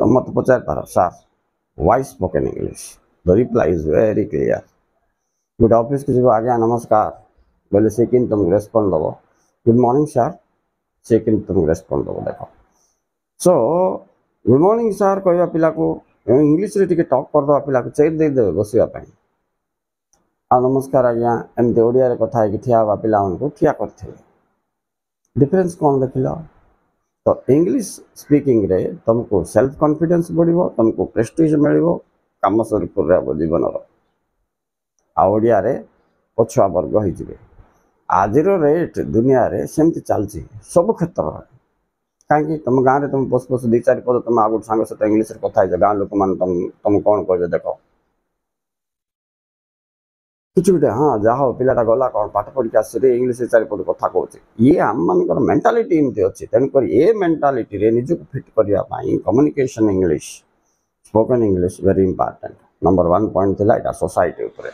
તમે તો પચાસ પારો sir voice spoken English the reply is very clear good office के जो आ गया नमस्कार बोले से कि तुम रेस्पॉन्ड दबो गुड मॉर्निंग सर से कि तुम रेस्पॉन्ड दबो देखो सो गुड मॉर्निंग सर कहवा पिला को इंग्लिश रे टिके टॉक कर दवा पिला को चेक दे देबे बसिया पई आ नमस्कार आज्ञा एमती ओडिया रे कथा है कि ठिया हवा पिला को ठिया करथिले डिफरेंस कोन देखिला ତ ଇଂଲିଶ ସ୍ପିକିଂରେ ତୁମକୁ ସେଲ୍ଫ କନଫିଡେନ୍ସ ବଢ଼ିବ ତୁମକୁ ପ୍ରେଷ୍ଟିଜ୍ ମିଳିବ କାମ ସରିପୁରରେ ହେବ ଜୀବନର ଆଉ ଓଡ଼ିଆରେ ପଛୁଆ ବର୍ଗ ହେଇଯିବେ ଆଜିର ରେଟ୍ ଦୁନିଆରେ ସେମିତି ଚାଲିଛି ସବୁ କ୍ଷେତ୍ରରେ କାହିଁକି ତୁମ ଗାଁରେ ତୁମେ ବସ ବସ ଦୁଇ ଚାରି ପଦ ତୁମେ ଆଉ ଗୋଟେ ସାଙ୍ଗ ସହିତ ଇଂଲିଶରେ କଥା ହେଇଛ ଗାଁ ଲୋକମାନେ ତୁମ ତୁମକୁ କ'ଣ କହିବେ ଦେଖ ହଁ ଯାହା ହଉ ପିଲାଟା ଗଲା କଣ ପାଠ పడికి ఆస్తుంది ఇంగ్లీష్ ଚାରିପଦ କଥା କହୁଛି ଇଏ ଆମମାନଙ୍କର ମେଣ୍ଟାଲିଟି ଏମିତି ଅଛି ତେଣୁକରି ଏ ମେଣ୍ଟାଲିଟିରେ ନିଜକୁ ଫିଟ୍ କରିବା ପାଇଁ communication English spoken English very important number one point ଥିଲା ଏଇଟା ସୋସାଇଟି ଉପରେ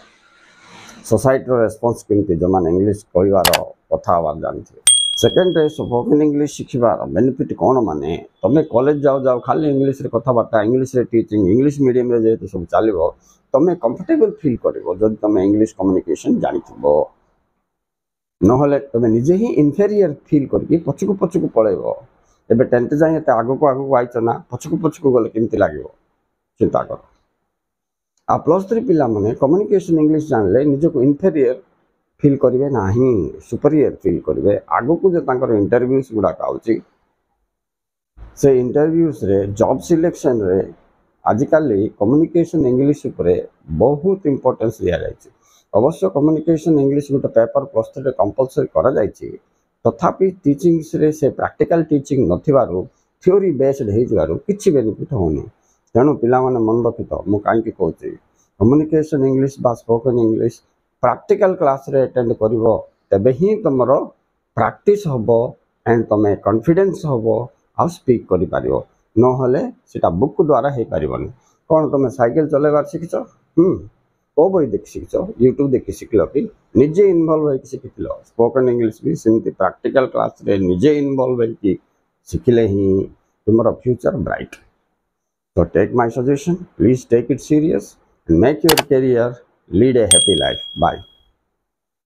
ସୋସାଇଟିର ରେସ୍ପନ୍ସ କେମିତି ଯେଉଁମାନେ ଇଂଲିଶ କହିବାର କଥା ହେବାର ଜାଣିଥିବେ ସେକେଣ୍ଡରେ ସ୍ପୋକନ୍ ଇଂଲିଶ ଶିଖିବାର ବେନିଫିଟ୍ କ'ଣ ମାନେ ତୁମେ କଲେଜ ଯାଉ ଯାଉ ଖାଲି ଇଂଲିଶରେ କଥାବାର୍ତ୍ତା ଇଂଲିଶରେ ଟିଚିଂ ଇଂଲିଶ ମିଡ଼ିୟମରେ ଯେହେତୁ ସବୁ ଚାଲିବ ତୁମେ କମ୍ଫର୍ଟେବଲ୍ ଫିଲ୍ କରିବ ଯଦି ତୁମେ ଇଂଲିଶ କମ୍ୟୁନିକେସନ୍ ଜାଣିଥିବ ନହେଲେ ତୁମେ ନିଜେ ହିଁ ଇନଫେରିୟର୍ ଫିଲ୍ କରିକି ପଛକୁ ପଛକୁ ପଳେଇବ ଏବେ ଟେନ୍ଥ ଯାଏଁ ଏତେ ଆଗକୁ ଆଗକୁ ଆଇଛ ନା ପଛକୁ ପଛକୁ ଗଲେ କେମିତି ଲାଗିବ ଚିନ୍ତା କର ଆଉ ପ୍ଲସ୍ ଥ୍ରୀ ପିଲାମାନେ କମ୍ୟୁନିକେସନ୍ ଇଂଲିଶ ଜାଣିଲେ ନିଜକୁ ଇନଫେରିୟର୍ ଫିଲ୍ କରିବେ ନାହିଁ ସୁପରିୟର୍ ଫିଲ୍ କରିବେ ଆଗକୁ ଯେ ତାଙ୍କର ଇଣ୍ଟରଭ୍ୟୁଜ୍ ଗୁଡ଼ାକ ଆଉଛି ସେ ଇଣ୍ଟରଭ୍ୟୁଜ୍ରେ ଜବ୍ ସିଲେକ୍ସନ୍ରେ ଆଜିକାଲି କମ୍ୟୁନିକେସନ୍ ଇଂଲିଶ ଉପରେ ବହୁତ ଇମ୍ପୋର୍ଟାନ୍ସ ଦିଆଯାଇଛି ଅବଶ୍ୟ କମ୍ୟୁନିକେସନ୍ ଇଂଲିଶ ଗୋଟେ ପେପର୍ ପ୍ଲସ୍ ଥ୍ରୀରେ କମ୍ପଲସରି କରାଯାଇଛି ତଥାପି ଟିଚିଂସରେ ସେ ପ୍ରାକ୍ଟିକାଲ୍ ଟିଚିଂ ନଥିବାରୁ ଥିଓରି ବେସ୍ଡ ହେଇଯିବାରୁ କିଛି ବେନିଫିଟ୍ ହେଉନି ତେଣୁ ପିଲାମାନେ ମନ ରଖିତ ମୁଁ କାହିଁକି କହୁଛି କମ୍ୟୁନିକେସନ୍ ଇଂଲିଶ ବା ସ୍ପୋକନ୍ ଇଂଲିଶ प्राक्टिकाल क्लास एटेड कर तेब तुम प्राक्ट हम एंड तुम कन्फिडेन्स हम आ स्पीक कर पार बुक द्वारा हो पार कौन तुम सैकेल चल शिख कौ बही देख शिख यूट्यूब देख शिखल कि निजे इनवल्व होती स्पोकन इंग्लीश भी सेमती प्राक्टिकाल क्लास निजे इनवल्व होखिले ही तुम फ्यूचर ब्राइट तो take my suggestion please take it serious make your career Lead a happy life. Bye.